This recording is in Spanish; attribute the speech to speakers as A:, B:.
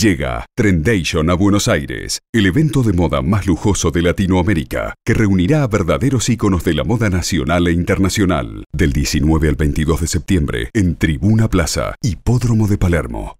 A: Llega Trendation a Buenos Aires, el evento de moda más lujoso de Latinoamérica, que reunirá a verdaderos íconos de la moda nacional e internacional, del 19 al 22 de septiembre, en Tribuna Plaza, Hipódromo de Palermo.